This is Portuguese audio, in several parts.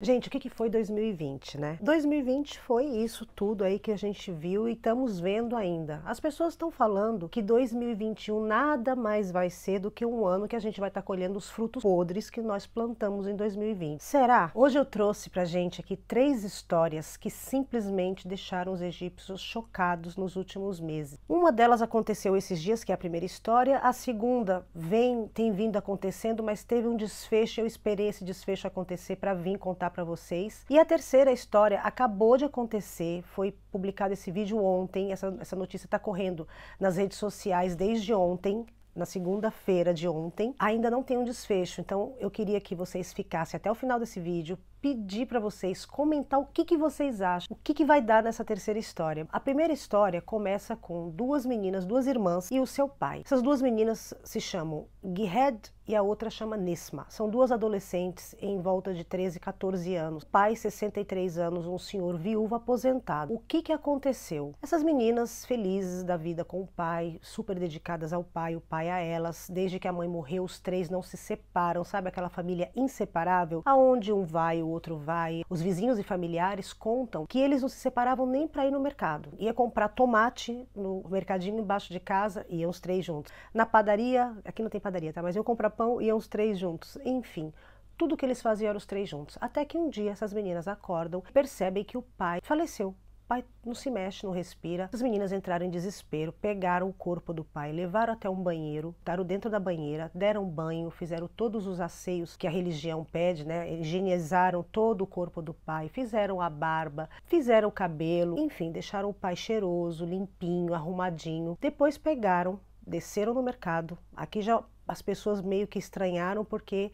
Gente, o que, que foi 2020, né? 2020 foi isso tudo aí que a gente viu e estamos vendo ainda. As pessoas estão falando que 2021 nada mais vai ser do que um ano que a gente vai estar tá colhendo os frutos podres que nós plantamos em 2020. Será? Hoje eu trouxe pra gente aqui três histórias que simplesmente deixaram os egípcios chocados nos últimos meses. Uma delas aconteceu esses dias, que é a primeira história. A segunda vem, tem vindo acontecendo, mas teve um desfecho. Eu esperei esse desfecho acontecer para vir contar contar para vocês. E a terceira história acabou de acontecer, foi publicado esse vídeo ontem, essa, essa notícia está correndo nas redes sociais desde ontem, na segunda-feira de ontem. Ainda não tem um desfecho, então eu queria que vocês ficassem até o final desse vídeo pedir para vocês comentar o que, que vocês acham, o que, que vai dar nessa terceira história. A primeira história começa com duas meninas, duas irmãs e o seu pai. Essas duas meninas se chamam Gihed e a outra chama Nisma. São duas adolescentes em volta de 13, 14 anos. Pai, 63 anos, um senhor viúvo aposentado. O que, que aconteceu? Essas meninas felizes da vida com o pai, super dedicadas ao pai, o pai a elas. Desde que a mãe morreu, os três não se separam, sabe aquela família inseparável? Aonde um vai, o o outro vai. Os vizinhos e familiares contam que eles não se separavam nem para ir no mercado. Ia comprar tomate no mercadinho embaixo de casa, e iam os três juntos. Na padaria, aqui não tem padaria, tá? Mas eu comprar pão, e iam os três juntos. Enfim, tudo que eles faziam eram os três juntos. Até que um dia essas meninas acordam e percebem que o pai faleceu pai não se mexe, não respira. As meninas entraram em desespero, pegaram o corpo do pai, levaram até um banheiro, taram dentro da banheira, deram banho, fizeram todos os asseios que a religião pede, né? Higienizaram todo o corpo do pai, fizeram a barba, fizeram o cabelo, enfim, deixaram o pai cheiroso, limpinho, arrumadinho. Depois pegaram, desceram no mercado. Aqui já as pessoas meio que estranharam porque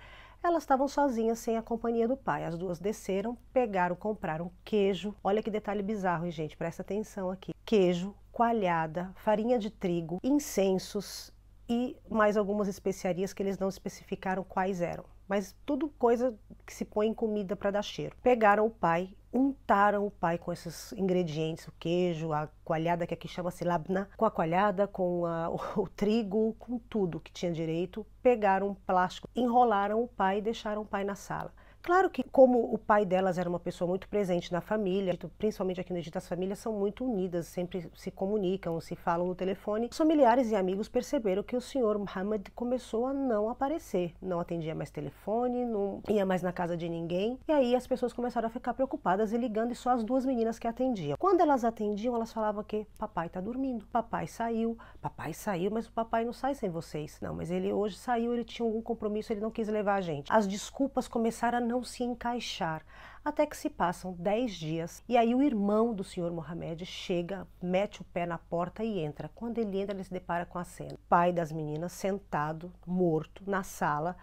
elas estavam sozinhas, sem a companhia do pai. As duas desceram, pegaram, compraram queijo. Olha que detalhe bizarro, gente? Presta atenção aqui. Queijo, coalhada, farinha de trigo, incensos e mais algumas especiarias que eles não especificaram quais eram mas tudo coisa que se põe em comida para dar cheiro. Pegaram o pai, untaram o pai com esses ingredientes, o queijo, a coalhada que aqui chama-se labna, com a coalhada, com a, o trigo, com tudo que tinha direito. Pegaram um plástico, enrolaram o pai e deixaram o pai na sala. Claro que, como o pai delas era uma pessoa muito presente na família, principalmente aqui no Egito, as famílias são muito unidas, sempre se comunicam, se falam no telefone. Os familiares e amigos perceberam que o senhor Muhammad começou a não aparecer, não atendia mais telefone, não ia mais na casa de ninguém. E aí as pessoas começaram a ficar preocupadas e ligando, e só as duas meninas que atendiam. Quando elas atendiam, elas falavam que papai tá dormindo, papai saiu, papai saiu, mas o papai não sai sem vocês. Não, mas ele hoje saiu, ele tinha algum compromisso, ele não quis levar a gente. As desculpas começaram a não não se encaixar, até que se passam dez dias e aí o irmão do senhor Mohamed chega, mete o pé na porta e entra. Quando ele entra, ele se depara com a cena: pai das meninas sentado, morto, na sala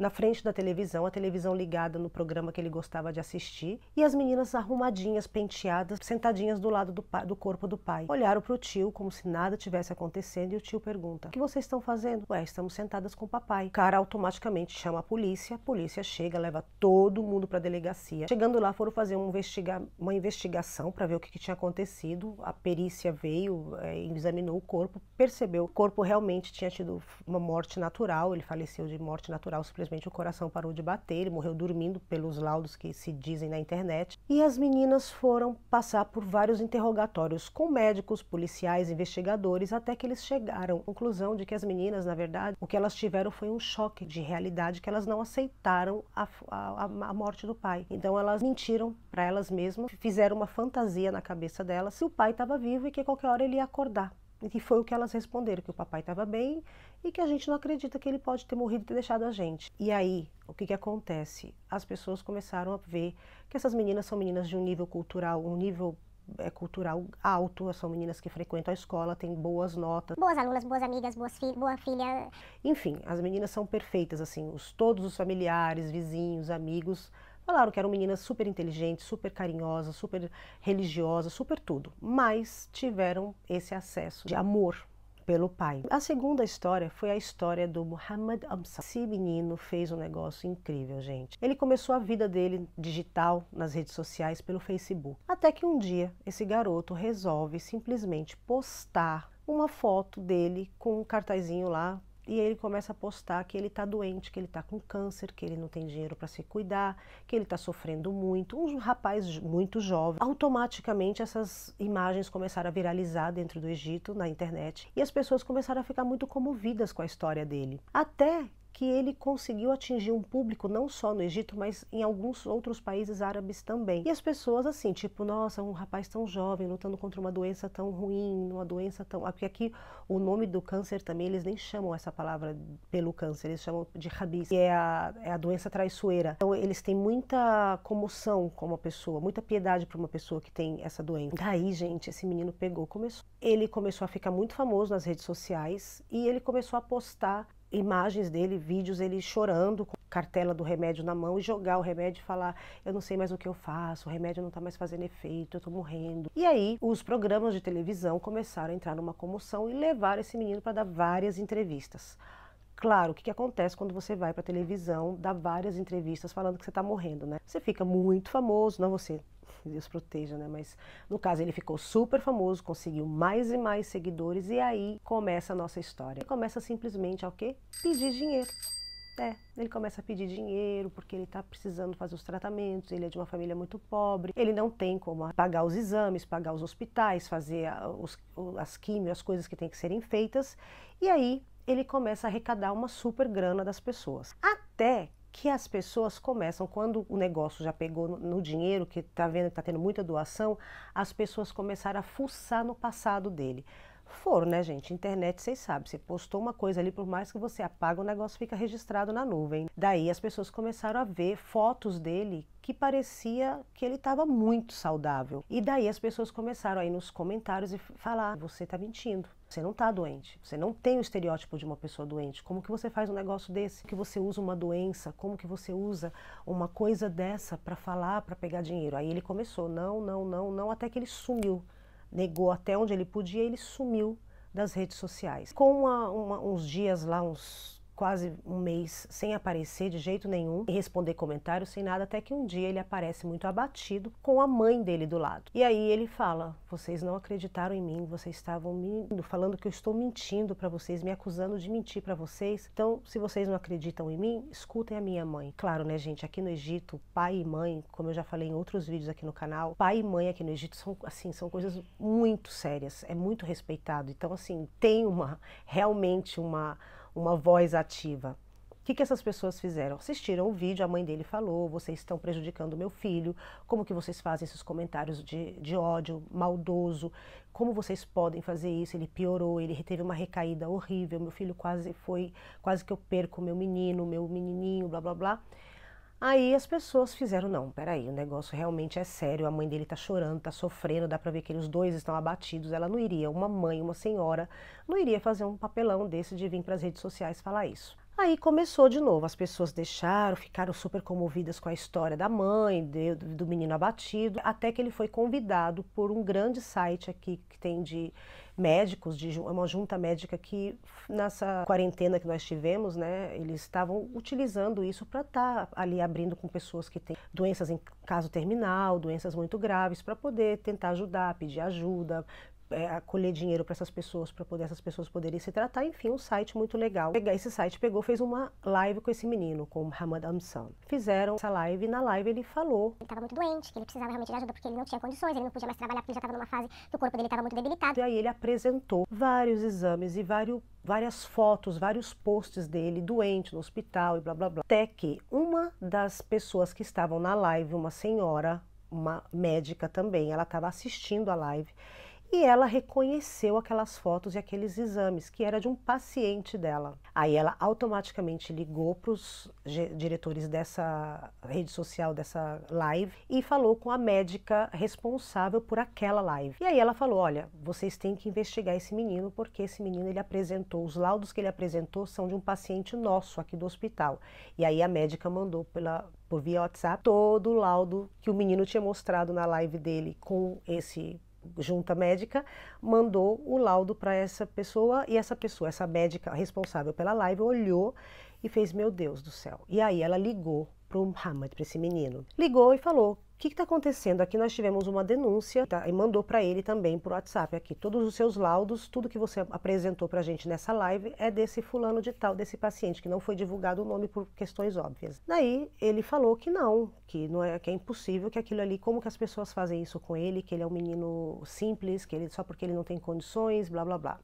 na frente da televisão, a televisão ligada no programa que ele gostava de assistir, e as meninas arrumadinhas, penteadas, sentadinhas do lado do, do corpo do pai. Olharam para o tio como se nada tivesse acontecendo e o tio pergunta: O que vocês estão fazendo? Ué, estamos sentadas com o papai. O cara automaticamente chama a polícia, a polícia chega, leva todo mundo para a delegacia. Chegando lá, foram fazer um investiga uma investigação para ver o que, que, tinha acontecido. A perícia veio, é, examinou o corpo, percebeu que o corpo realmente tinha tido uma morte natural, ele faleceu de morte natural simplesmente simplesmente o coração parou de bater, ele morreu dormindo, pelos laudos que se dizem na internet. E as meninas foram passar por vários interrogatórios com médicos, policiais, investigadores, até que eles chegaram à conclusão de que as meninas, na verdade, o que elas tiveram foi um choque de realidade, que elas não aceitaram a, a, a morte do pai. Então elas mentiram para elas mesmas, fizeram uma fantasia na cabeça delas se o pai estava vivo e que qualquer hora ele ia acordar. E foi o que elas responderam, que o papai estava bem e que a gente não acredita que ele pode ter morrido e ter deixado a gente. E aí, o que, que acontece? As pessoas começaram a ver que essas meninas são meninas de um nível cultural, um nível é, cultural alto, são meninas que frequentam a escola, têm boas notas. Boas alunas, boas amigas, boas fi boa filha. Enfim, as meninas são perfeitas, assim, os, todos os familiares, vizinhos, amigos Falaram que era uma menina super inteligente, super carinhosa, super religiosa, super tudo, mas tiveram esse acesso de amor pelo pai. A segunda história foi a história do Muhammad Amsa. Esse menino fez um negócio incrível, gente. Ele começou a vida dele digital nas redes sociais pelo Facebook. Até que um dia esse garoto resolve simplesmente postar uma foto dele com um cartazinho lá e ele começa a postar que ele está doente, que ele está com câncer, que ele não tem dinheiro para se cuidar, que ele está sofrendo muito. Um rapaz muito jovem. Automaticamente essas imagens começaram a viralizar dentro do Egito, na internet, e as pessoas começaram a ficar muito comovidas com a história dele. Até que ele conseguiu atingir um público não só no Egito, mas em alguns outros países árabes também. E as pessoas assim, tipo, nossa, um rapaz tão jovem lutando contra uma doença tão ruim, uma doença tão, porque aqui o nome do câncer também eles nem chamam essa palavra pelo câncer, eles chamam de rabis, que é a, é a doença traiçoeira. Então eles têm muita comoção com uma pessoa, muita piedade para uma pessoa que tem essa doença. Daí, gente, esse menino pegou, começou. Ele começou a ficar muito famoso nas redes sociais e ele começou a postar imagens dele, vídeos, ele chorando com cartela do remédio na mão e jogar o remédio e falar: Eu não sei mais o que eu faço, o remédio não está mais fazendo efeito, eu estou morrendo. E aí, os programas de televisão começaram a entrar numa comoção e levar esse menino para dar várias entrevistas. Claro, o que, que acontece quando você vai para televisão, dá várias entrevistas falando que você está morrendo, né? Você fica muito famoso, não né? você Deus proteja, né? Mas no caso ele ficou super famoso, conseguiu mais e mais seguidores e aí começa a nossa história. Ele começa simplesmente ao quê? Pedir dinheiro. É, ele começa a pedir dinheiro porque ele está precisando fazer os tratamentos, ele é de uma família muito pobre, ele não tem como pagar os exames, pagar os hospitais, fazer os, as químicas, as coisas que têm que serem feitas. E aí ele começa a arrecadar uma super grana das pessoas. Até que as pessoas começam, quando o negócio já pegou no, dinheiro, que está vendo que está tendo muita doação, as pessoas começaram a fuçar no passado dele. Foram, né, gente? Internet, vocês sabem, você postou uma coisa ali, por mais que você apague, o negócio fica registrado na nuvem. Daí as pessoas começaram a ver fotos dele que parecia que ele estava muito saudável. E daí as pessoas começaram aí nos comentários e falar: você está mentindo você não está doente, você não tem o estereótipo de uma pessoa doente. Como que você faz um negócio desse? Que você usa uma doença? Como que você usa uma coisa dessa para falar, para pegar dinheiro? Aí ele começou, não, não, não, não, até que ele sumiu. Negou até onde ele podia, ele sumiu das redes sociais. Com uma, uma, uns dias lá, uns quase um mês sem aparecer de jeito nenhum e responder comentários sem nada, até que um dia ele aparece muito abatido com a mãe dele do lado. E aí ele fala: Vocês não acreditaram em mim, vocês estavam me falando que eu estou mentindo para vocês, me acusando de mentir para vocês. Então, se vocês não acreditam em mim, escutem a minha mãe. Claro, né, gente? Aqui no Egito, pai e mãe, como eu já falei em outros vídeos aqui no canal, pai e mãe aqui no Egito são assim, são coisas muito sérias, é muito respeitado. Então, assim, tem uma realmente uma uma voz ativa. O que, que essas pessoas fizeram? Assistiram o vídeo, a mãe dele falou: vocês estão prejudicando meu filho, como que vocês fazem esses comentários de, de ódio, maldoso, como vocês podem fazer isso? Ele piorou, ele teve uma recaída horrível, meu filho quase foi, quase que eu perco meu menino, meu menininho, blá blá blá. Aí as pessoas fizeram, não, peraí, o negócio realmente é sério, a mãe dele tá chorando, tá sofrendo, dá pra ver que eles dois estão abatidos, ela não iria, uma mãe, uma senhora, não iria fazer um papelão desse de vir pras redes sociais falar isso. Aí começou de novo, as pessoas deixaram, ficaram super comovidas com a história da mãe, de, do menino abatido, até que ele foi convidado por um grande site aqui que tem de médicos, de é uma junta médica que nessa quarentena que nós tivemos, né, eles estavam utilizando isso para estar tá ali abrindo com pessoas que têm doenças em caso terminal, doenças muito graves, para poder tentar ajudar, pedir ajuda, é, acolher dinheiro para essas pessoas, para poder essas pessoas poderem se tratar. Enfim, um site muito legal. Esse site pegou, fez uma live com esse menino, com o Hamad Amsan. Fizeram essa live e na live ele falou. Ele estava muito doente, que ele precisava realmente de ajuda porque ele não tinha condições, ele não podia mais trabalhar porque ele já estava numa fase que o corpo dele estava muito debilitado. E aí ele apresentou vários exames e vários várias fotos, vários posts dele doente no hospital e blá blá blá. Até que uma das pessoas que estavam na live, uma senhora, uma médica também, ela estava assistindo a live e ela reconheceu aquelas fotos e aqueles exames, que era de um paciente dela. Aí ela automaticamente ligou para os diretores dessa rede social, dessa live, e falou com a médica responsável por aquela live. E aí ela falou: olha, vocês têm que investigar esse menino, porque esse menino ele apresentou, os laudos que ele apresentou são de um paciente nosso aqui do hospital. E aí a médica mandou pela, por via WhatsApp todo o laudo que o menino tinha mostrado na live dele com esse junta médica mandou o laudo para essa pessoa e essa pessoa, essa médica responsável pela live, olhou e fez: Meu Deus do céu. E aí ela ligou para o Muhammad, para esse menino. Ligou e falou que está acontecendo? Aqui nós tivemos uma denúncia tá? e mandou para ele também por WhatsApp aqui. Todos os seus laudos, tudo que você apresentou para a gente nessa live é desse fulano de tal, desse paciente, que não foi divulgado o nome por questões óbvias. Daí ele falou que não, que não é, que é impossível, que aquilo ali, como que as pessoas fazem isso com ele, que ele é um menino simples, que ele só porque ele não tem condições, blá blá blá.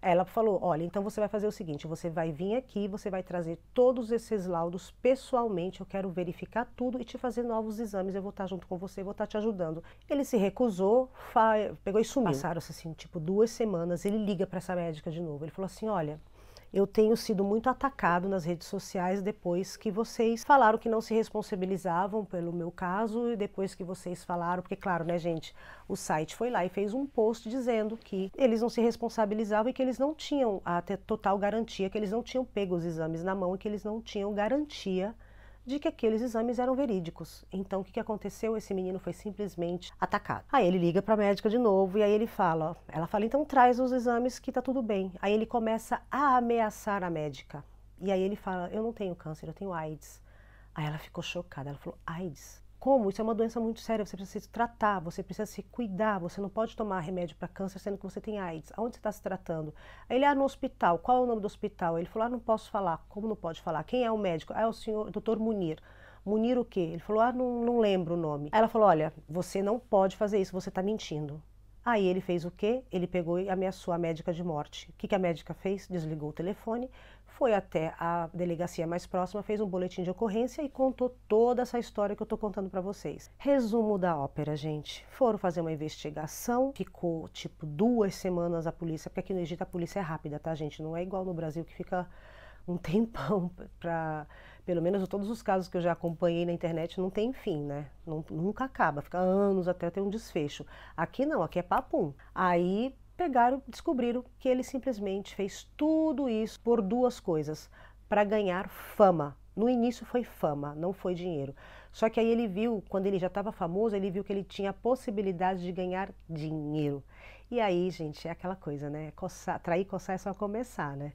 Ela falou: olha, então você vai fazer o seguinte: você vai vir aqui, você vai trazer todos esses laudos pessoalmente, eu quero verificar tudo e te fazer novos exames, eu vou estar junto com você, vou estar te ajudando. Ele se recusou, pegou e sumiu. Passaram-se assim, tipo, duas semanas, ele liga para essa médica de novo. Ele falou assim: olha, eu tenho sido muito atacado nas redes sociais depois que vocês falaram que não se responsabilizavam pelo meu caso e depois que vocês falaram, porque claro, né, gente, o site foi lá e fez um post dizendo que eles não se responsabilizavam e que eles não tinham a total garantia, que eles não tinham pego os exames na mão e que eles não tinham garantia de que aqueles exames eram verídicos. Então, o que, aconteceu? Esse menino foi simplesmente atacado. Aí ele liga para a médica de novo e aí ele fala, ó, ela fala, então traz os exames que tá tudo bem. Aí ele começa a ameaçar a médica. E aí ele fala, eu não tenho câncer, eu tenho AIDS. Aí ela ficou chocada, ela falou, AIDS? Como? Isso é uma doença muito séria, você precisa se tratar, você precisa se cuidar, você não pode tomar remédio para câncer sendo que você tem AIDS. Aonde você está se tratando? Ele, ah, no hospital. Qual é o nome do hospital? Ele falou, ah, não posso falar. Como não pode falar? Quem é o médico? Ah, é o senhor, doutor Munir. Munir o quê? Ele falou, ah, não, não lembro o nome. Aí ela falou, olha, você não pode fazer isso, você está mentindo. Aí ele fez o quê? Ele pegou e ameaçou a médica de morte. O que, que a médica fez? Desligou o telefone, foi até a delegacia mais próxima, fez um boletim de ocorrência e contou toda essa história que eu estou contando para vocês. Resumo da ópera, gente. Foram fazer uma investigação, ficou tipo duas semanas a polícia, porque aqui no Egito a polícia é rápida, tá, gente? Não é igual no Brasil que fica um tempão para pelo menos todos os casos que eu já acompanhei na internet não tem fim, né? nunca acaba, fica anos até ter um desfecho. Aqui não, aqui é papum. Aí pegaram, descobriram que ele simplesmente fez tudo isso por duas coisas: para ganhar fama. No início foi fama, não foi dinheiro. Só que aí ele viu, quando ele já estava famoso, ele viu que ele tinha a possibilidade de ganhar dinheiro. E aí, gente, é aquela coisa, né? Coçar, trair, coçar é só começar, né?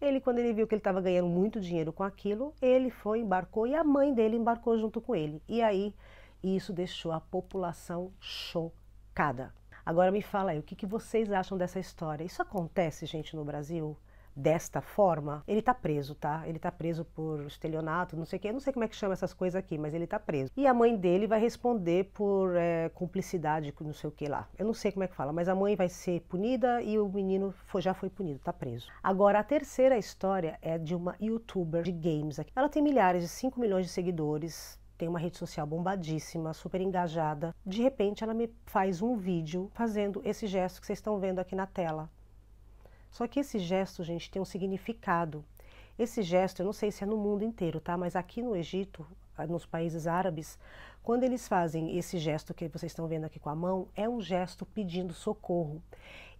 Ele, quando ele viu que ele estava ganhando muito dinheiro com aquilo, ele foi, embarcou e a mãe dele embarcou junto com ele. E aí, isso deixou a população chocada. Agora me fala aí, o que, que vocês acham dessa história? Isso acontece, gente, no Brasil? desta forma, ele tá preso, tá? Ele tá preso por estelionato, não sei o que, eu não sei como é que chama essas coisas aqui, mas ele tá preso. E a mãe dele vai responder por é, cumplicidade, não sei o que lá. Eu não sei como é que fala, mas a mãe vai ser punida e o menino foi, já foi punido, tá preso. Agora, a terceira história é de uma youtuber de games. Ela tem milhares de 5 milhões de seguidores, tem uma rede social bombadíssima, super engajada. De repente, ela me faz um vídeo fazendo esse gesto que vocês estão vendo aqui na tela. Só que esse gesto, gente, tem um significado. Esse gesto, eu não sei se é no mundo inteiro, tá? Mas aqui no Egito, ah, nos países árabes, quando eles fazem esse gesto que vocês estão vendo aqui com a mão, é um gesto pedindo socorro.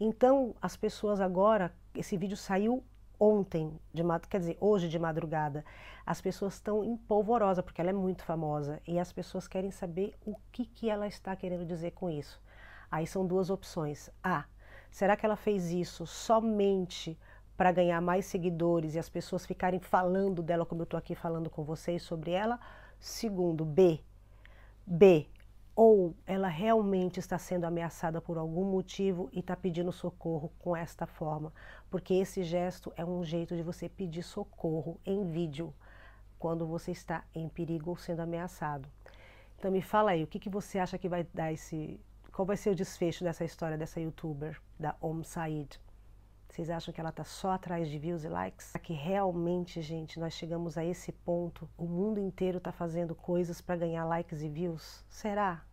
Então, as pessoas agora, esse vídeo saiu ontem, de quer dizer, hoje de madrugada, as pessoas estão em polvorosa, porque ela é muito famosa, e as pessoas querem saber o que, que ela está querendo dizer com isso. Aí são duas opções. A, será que ela fez isso somente para ganhar mais seguidores e as pessoas ficarem falando dela como eu estou aqui falando com vocês sobre ela? Segundo, B. B, ou ela realmente está sendo ameaçada por algum motivo e está pedindo socorro com esta forma, porque esse gesto é um jeito de você pedir socorro em vídeo quando você está em perigo ou sendo ameaçado. Então me fala aí, o que, que você acha que vai dar esse, qual vai ser o desfecho dessa história dessa youtuber da Om Said? Vocês acham que ela está só atrás de views e likes? Que realmente, gente, nós chegamos a esse ponto. O mundo inteiro está fazendo coisas para ganhar likes e views? Será?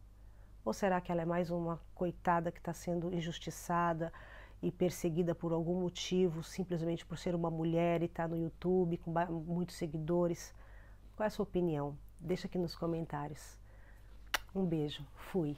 Ou será que ela é mais uma coitada que está sendo injustiçada e perseguida por algum motivo, simplesmente por ser uma mulher e está no YouTube com muitos seguidores? Qual é a sua opinião? Deixa aqui nos comentários. Um beijo. Fui.